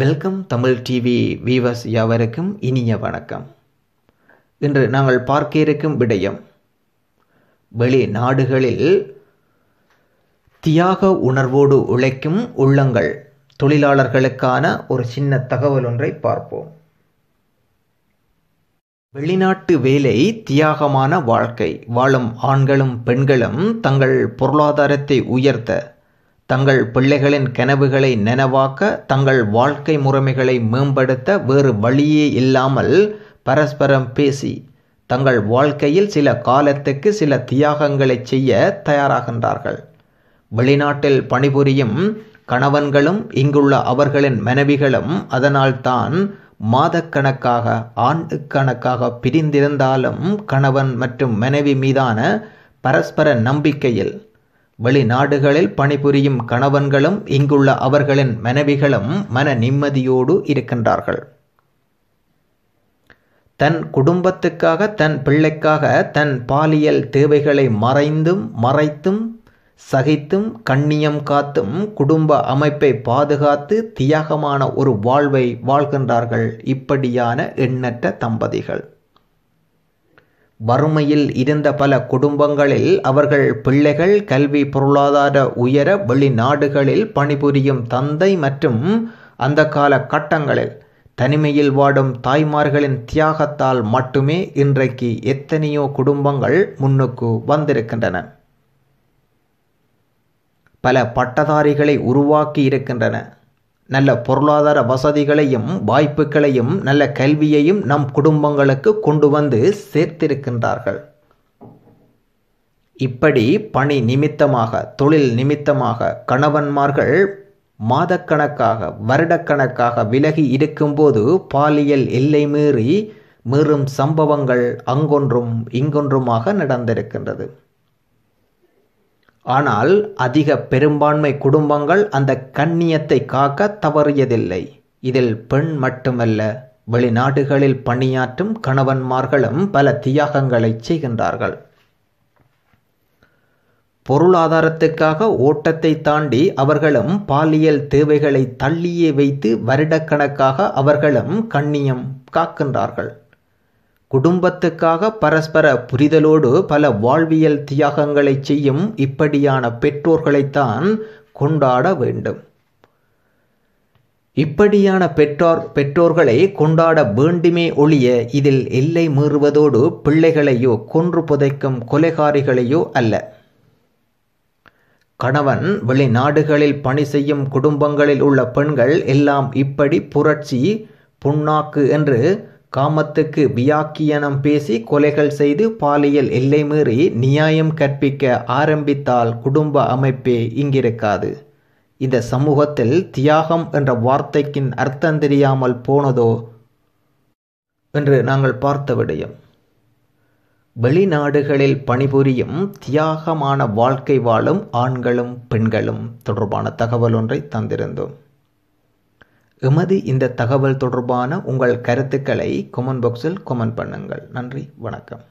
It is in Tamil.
வெல்கம் தமிழ் டிவி வீவர்ஸ் யாவருக்கும் இனிய வணக்கம் இன்று நாங்கள் பார்க்க இருக்கும் விடயம் வெளிநாடுகளில் தியாக உணர்வோடு உழைக்கும் உள்ளங்கள் தொழிலாளர்களுக்கான ஒரு சின்ன தகவல் ஒன்றை பார்ப்போம் வெளிநாட்டு வேலை தியாகமான வாழ்க்கை வாழும் ஆண்களும் பெண்களும் தங்கள் பொருளாதாரத்தை உயர்த்த தங்கள் பிள்ளைகளின் கனவுகளை நனவாக்க தங்கள் வாழ்க்கை முறைமைகளை மேம்படுத்த வேறு வழியே இல்லாமல் பரஸ்பரம் பேசி தங்கள் வாழ்க்கையில் சில காலத்துக்கு சில தியாகங்களை செய்ய தயாராகின்றார்கள் வெளிநாட்டில் பணிபுரியும் கணவன்களும் இங்குள்ள அவர்களின் மனைவிகளும் அதனால்தான் மாதக்கணக்காக ஆண்டு கணக்காக பிரிந்திருந்தாலும் கணவன் மற்றும் மனைவி மீதான பரஸ்பர நம்பிக்கையில் வெளிநாடுகளில் பணிபுரியும் கணவன்களும் இங்குள்ள அவர்களின் மனைவிகளும் மன நிம்மதியோடு இருக்கின்றார்கள் தன் குடும்பத்துக்காக தன் பிள்ளைக்காக தன் பாலியல் தேவைகளை மறைந்தும் மறைத்தும் சகித்தும் கண்ணியம் காத்தும் குடும்ப அமைப்பை பாதுகாத்து தியாகமான ஒரு வாழ்வை வாழ்கின்றார்கள் இப்படியான எண்ணற்ற தம்பதிகள் வறுமையில் இருந்த பல குடும்பங்களில் அவர்கள் பிள்ளைகள் கல்வி பொருளாதார உயர வெளிநாடுகளில் பணிபுரியும் தந்தை மற்றும் அந்த கால கட்டங்களில் தனிமையில் வாடும் தாய்மார்களின் தியாகத்தால் மட்டுமே இன்றைக்கு எத்தனையோ குடும்பங்கள் முன்னுக்கு வந்திருக்கின்றன பல பட்டதாரிகளை உருவாக்கி இருக்கின்றன நல்ல பொருளாதார வசதிகளையும் வாய்ப்புகளையும் நல்ல கல்வியையும் நம் குடும்பங்களுக்கு கொண்டு வந்து சேர்த்திருக்கின்றார்கள் இப்படி பணி நிமித்தமாக தொழில் நிமித்தமாக கணவன்மார்கள் மாதக்கணக்காக வருடக்கணக்காக விலகி இருக்கும்போது பாலியல் எல்லை மீறி மீறும் சம்பவங்கள் அங்கொன்றும் இங்கொன்றுமாக நடந்திருக்கின்றது ஆனால் அதிக பெரும்பான்மை குடும்பங்கள் அந்த கண்ணியத்தை காக்க தவறியதில்லை இதில் பெண் மட்டுமல்ல வெளிநாடுகளில் பணியாற்றும் கணவன்மார்களும் பல தியாகங்களை செய்கின்றார்கள் பொருளாதாரத்துக்காக ஓட்டத்தை தாண்டி அவர்களும் பாலியல் தேவைகளை தள்ளியே வைத்து வருடக்கணக்காக அவர்களும் கண்ணியம் காக்கின்றார்கள் குடும்பத்துக்காக பரஸ்பர புரிதலோடு பல வாழ்வியல் தியாகங்களை செய்யும் இப்படியான பெற்றோர்களைத்தான் கொண்டாட வேண்டும் இப்படியான பெற்றோர் பெற்றோர்களை கொண்டாட வேண்டுமே ஒழிய இதில் எல்லை மீறுவதோடு பிள்ளைகளையோ கொன்று புதைக்கும் கொலைகாரிகளையோ அல்ல கணவன் வெளிநாடுகளில் பணி செய்யும் குடும்பங்களில் உள்ள பெண்கள் எல்லாம் இப்படி புரட்சி புண்ணாக்கு என்று காமத்துக்கு வியாக்கியனம் பேசி கொலைகள் செய்து பாலியல் எல்லை மீறி நியாயம் கற்பிக்க ஆரம்பித்தால் குடும்ப அமைப்பே இங்கிருக்காது இந்த சமூகத்தில் தியாகம் என்ற வார்த்தைக்கின் அர்த்தம் தெரியாமல் போனதோ என்று நாங்கள் பார்த்த விடயம் வெளிநாடுகளில் பணிபுரியும் தியாகமான வாழ்க்கை வாழும் ஆண்களும் பெண்களும் தொடர்பான தகவல் ஒன்றை தந்திருந்தோம் எமது இந்த தகவல் தொடர்பான உங்கள் கருத்துக்களை கொமெண்ட் பாக்ஸில் கொமெண்ட் பண்ணுங்கள் நன்றி வணக்கம்